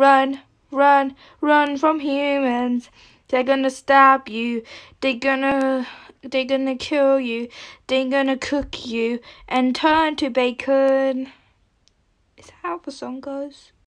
Run, run, run from humans. They're gonna stab you. They're gonna they're gonna kill you. They're gonna cook you and turn to bacon. Is that how the song goes?